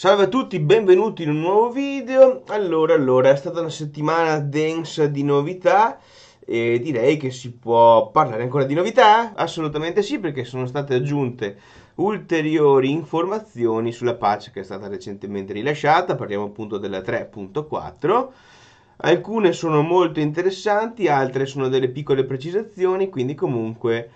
Salve a tutti, benvenuti in un nuovo video. Allora, allora, è stata una settimana densa di novità e direi che si può parlare ancora di novità? Assolutamente sì, perché sono state aggiunte ulteriori informazioni sulla patch che è stata recentemente rilasciata, parliamo appunto della 3.4. Alcune sono molto interessanti, altre sono delle piccole precisazioni, quindi comunque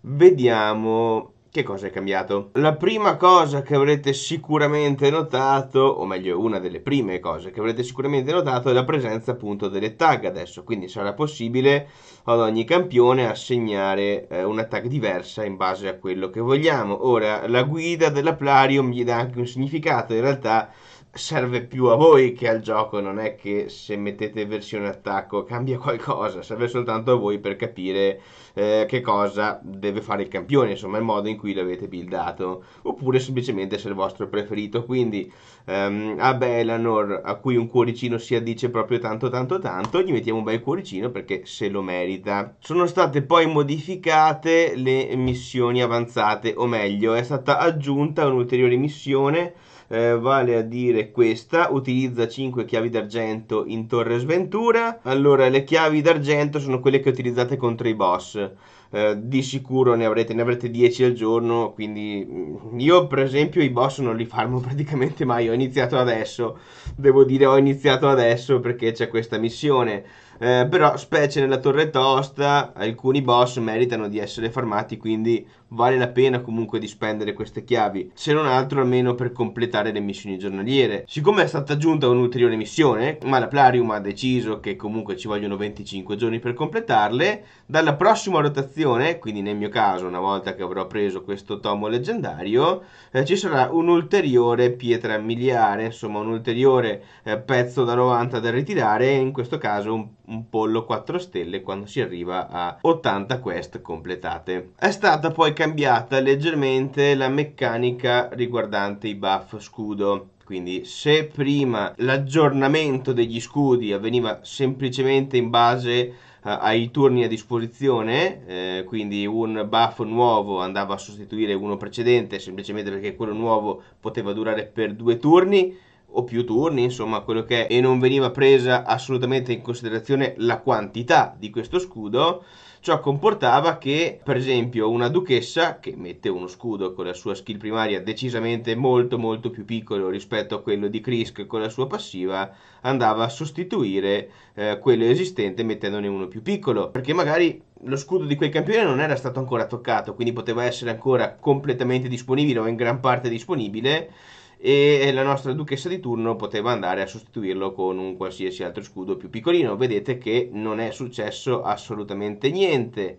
vediamo che cosa è cambiato? La prima cosa che avrete sicuramente notato, o meglio una delle prime cose che avrete sicuramente notato, è la presenza appunto delle tag adesso, quindi sarà possibile ad ogni campione assegnare eh, una tag diversa in base a quello che vogliamo. Ora, la guida della Plarium gli dà anche un significato, in realtà serve più a voi che al gioco, non è che se mettete versione attacco cambia qualcosa, serve soltanto a voi per capire eh, che cosa deve fare il campione, insomma il modo in cui l'avete buildato, oppure semplicemente se è il vostro preferito, quindi ehm, a Belanor a cui un cuoricino si addice proprio tanto tanto tanto, gli mettiamo un bel cuoricino perché se lo merita. Sono state poi modificate le missioni avanzate, o meglio è stata aggiunta un'ulteriore missione eh, vale a dire questa, utilizza 5 chiavi d'argento in Torre Sventura. Allora, le chiavi d'argento sono quelle che utilizzate contro i boss. Eh, di sicuro ne avrete, ne avrete 10 al giorno, quindi mm, io per esempio i boss non li farmo praticamente mai, ho iniziato adesso, devo dire ho iniziato adesso perché c'è questa missione. Eh, però specie nella torre tosta alcuni boss meritano di essere farmati quindi vale la pena comunque di spendere queste chiavi, se non altro almeno per completare le missioni giornaliere. Siccome è stata aggiunta un'ulteriore missione, ma la Plarium ha deciso che comunque ci vogliono 25 giorni per completarle, dalla prossima rotazione, quindi nel mio caso una volta che avrò preso questo tomo leggendario, eh, ci sarà un'ulteriore pietra miliare, insomma un ulteriore eh, pezzo da 90 da ritirare, in questo caso un, un pollo 4 stelle quando si arriva a 80 quest completate. È stata poi cambiata leggermente la meccanica riguardante i buff scudo. Quindi se prima l'aggiornamento degli scudi avveniva semplicemente in base eh, ai turni a disposizione, eh, quindi un buff nuovo andava a sostituire uno precedente semplicemente perché quello nuovo poteva durare per due turni o più turni, insomma quello che è, e non veniva presa assolutamente in considerazione la quantità di questo scudo. Ciò comportava che, per esempio, una duchessa, che mette uno scudo con la sua skill primaria decisamente molto molto più piccolo rispetto a quello di Krisk con la sua passiva, andava a sostituire eh, quello esistente mettendone uno più piccolo, perché magari lo scudo di quel campione non era stato ancora toccato, quindi poteva essere ancora completamente disponibile o in gran parte disponibile e eh, la nostra duchessa di turno poteva andare a sostituirlo con un qualsiasi altro scudo più piccolino. Vedete che non è successo assolutamente niente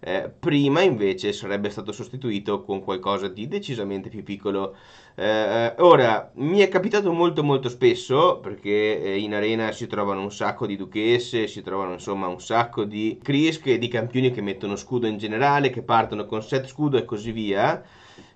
eh, prima invece sarebbe stato sostituito con qualcosa di decisamente più piccolo. Eh, eh, ora, mi è capitato molto molto spesso, perché eh, in arena si trovano un sacco di duchesse, si trovano insomma un sacco di crisk e di campioni che mettono scudo in generale, che partono con set scudo e così via.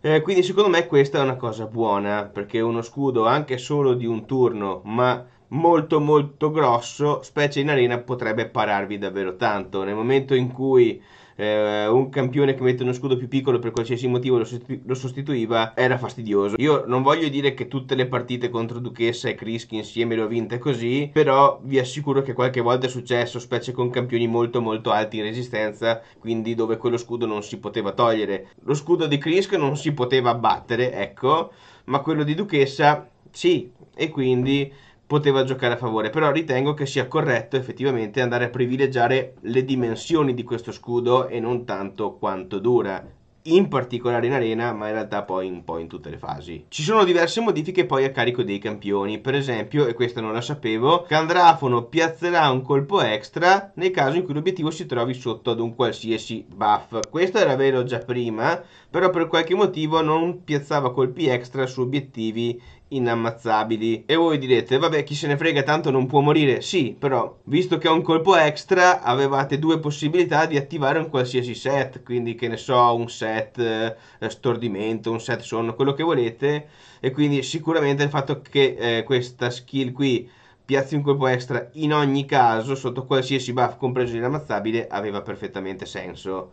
Eh, quindi secondo me questa è una cosa buona, perché uno scudo anche solo di un turno, ma molto molto grosso, specie in arena, potrebbe pararvi davvero tanto. Nel momento in cui eh, un campione che mette uno scudo più piccolo per qualsiasi motivo lo, sostitu- lo, sostituiva era fastidioso. Io non voglio dire che tutte le partite contro Duchessa e Krisky insieme le ho vinte così, però vi assicuro che qualche volta è successo, specie con campioni molto molto alti in resistenza, quindi dove quello scudo non si poteva togliere. Lo scudo di Krisk non si poteva abbattere, ecco, ma quello di Duchessa sì, e quindi poteva giocare a favore, però ritengo che sia corretto effettivamente andare a privilegiare le dimensioni di questo scudo e non tanto quanto dura, in particolare in arena, ma in realtà poi un po' in tutte le fasi. Ci sono diverse modifiche poi a carico dei campioni, per esempio, e questa non la sapevo, Candrafono piazzerà un colpo extra nel caso in cui l'obiettivo si trovi sotto ad un qualsiasi buff. Questo era vero già prima, però per qualche motivo non piazzava colpi extra su obiettivi inammazzabili. E voi direte, vabbè, chi se ne frega, tanto non può morire. Sì, però, visto che è un colpo extra, avevate due possibilità di attivare un qualsiasi set, quindi che ne so, un set eh, stordimento, un set sonno, quello che volete. E quindi sicuramente il fatto che eh, questa skill qui piazzi un colpo extra in ogni caso, sotto qualsiasi buff, compreso l'inammazzabile, aveva perfettamente senso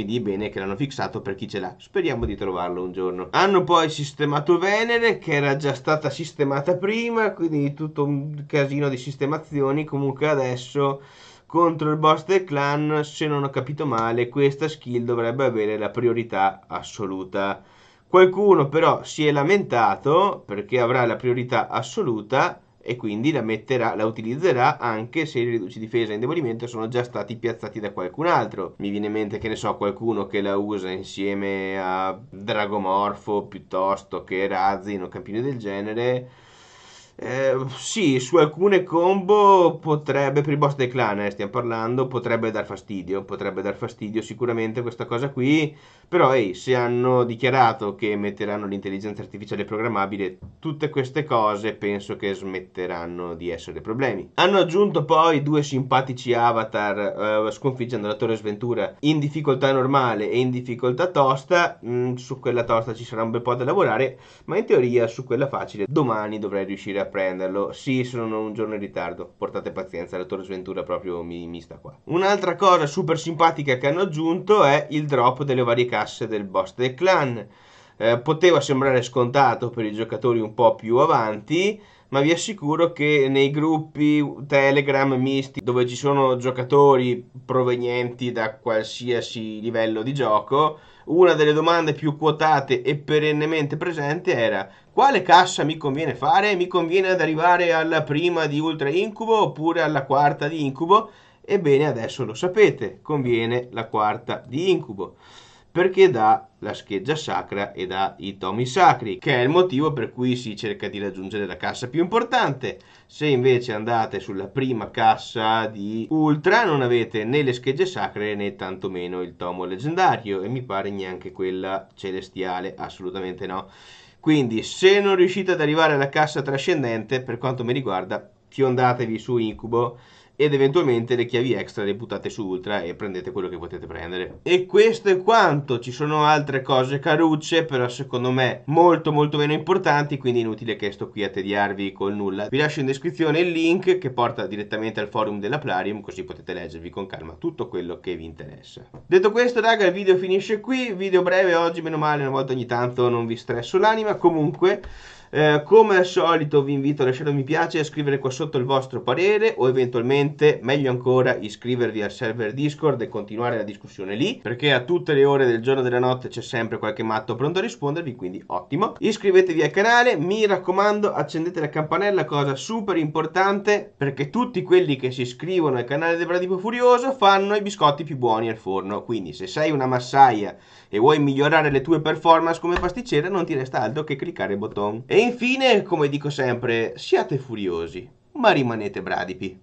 quindi è bene che l'hanno fissato per chi ce l'ha. Speriamo di trovarlo un giorno. Hanno poi sistemato Venere, che era già stata sistemata prima, quindi tutto un casino di sistemazioni. Comunque adesso contro il boss del clan, se non ho capito male, questa skill dovrebbe avere la priorità assoluta. Qualcuno però si è lamentato perché avrà la priorità assoluta e quindi la, metterà, la utilizzerà anche se i riduci difesa e indebolimento sono già stati piazzati da qualcun altro. Mi viene in mente che ne so qualcuno che la usa insieme a Dragomorfo piuttosto che Razin o campioni del genere. Eh, sì, su alcune combo potrebbe, per i boss dei clan eh, stiamo parlando, potrebbe dar fastidio, potrebbe dar fastidio sicuramente questa cosa qui, però ehi, se hanno dichiarato che metteranno l'intelligenza artificiale programmabile, tutte queste cose penso che smetteranno di essere problemi. Hanno aggiunto poi due simpatici avatar eh, sconfiggendo la Torre Sventura in difficoltà normale e in difficoltà tosta. Mm, su quella tosta ci sarà un bel po' da lavorare, ma in teoria su quella facile domani dovrei riuscire a prenderlo. Sì, sono un giorno in ritardo, portate pazienza, la Torre Sventura proprio mi, mi sta qua. Un'altra cosa super simpatica che hanno aggiunto è il drop delle varie carte casse del boss del clan. Eh, poteva sembrare scontato per i giocatori un po' più avanti, ma vi assicuro che nei gruppi Telegram misti dove ci sono giocatori provenienti da qualsiasi livello di gioco, una delle domande più quotate e perennemente presente era quale cassa mi conviene fare? Mi conviene ad arrivare alla prima di Ultra Incubo oppure alla quarta di Incubo? Ebbene, adesso lo sapete, conviene la quarta di Incubo perché dà la scheggia sacra e dà i tomi sacri, che è il motivo per cui si cerca di raggiungere la cassa più importante. Se invece andate sulla prima cassa di Ultra non avete né le schegge sacre né tantomeno il tomo leggendario e mi pare neanche quella celestiale, assolutamente no. Quindi se non riuscite ad arrivare alla cassa trascendente, per quanto mi riguarda, fiondatevi su Incubo ed eventualmente le chiavi extra le buttate su ultra e prendete quello che potete prendere e questo è quanto ci sono altre cose carucce però secondo me molto molto meno importanti quindi inutile che sto qui a tediarvi con nulla vi lascio in descrizione il link che porta direttamente al forum della Plarium così potete leggervi con calma tutto quello che vi interessa detto questo raga il video finisce qui video breve oggi meno male una volta ogni tanto non vi stresso l'anima comunque eh, come al solito vi invito a lasciare un mi piace e a scrivere qua sotto il vostro parere o eventualmente, meglio ancora, iscrivervi al server Discord e continuare la discussione lì perché a tutte le ore del giorno e della notte c'è sempre qualche matto pronto a rispondervi, quindi ottimo. Iscrivetevi al canale, mi raccomando accendete la campanella, cosa super importante perché tutti quelli che si iscrivono al canale del Bradipo Furioso fanno i biscotti più buoni al forno, quindi se sei una massaia e vuoi migliorare le tue performance come pasticcera non ti resta altro che cliccare il bottone. E e infine, come dico sempre, siate furiosi, ma rimanete bradipi.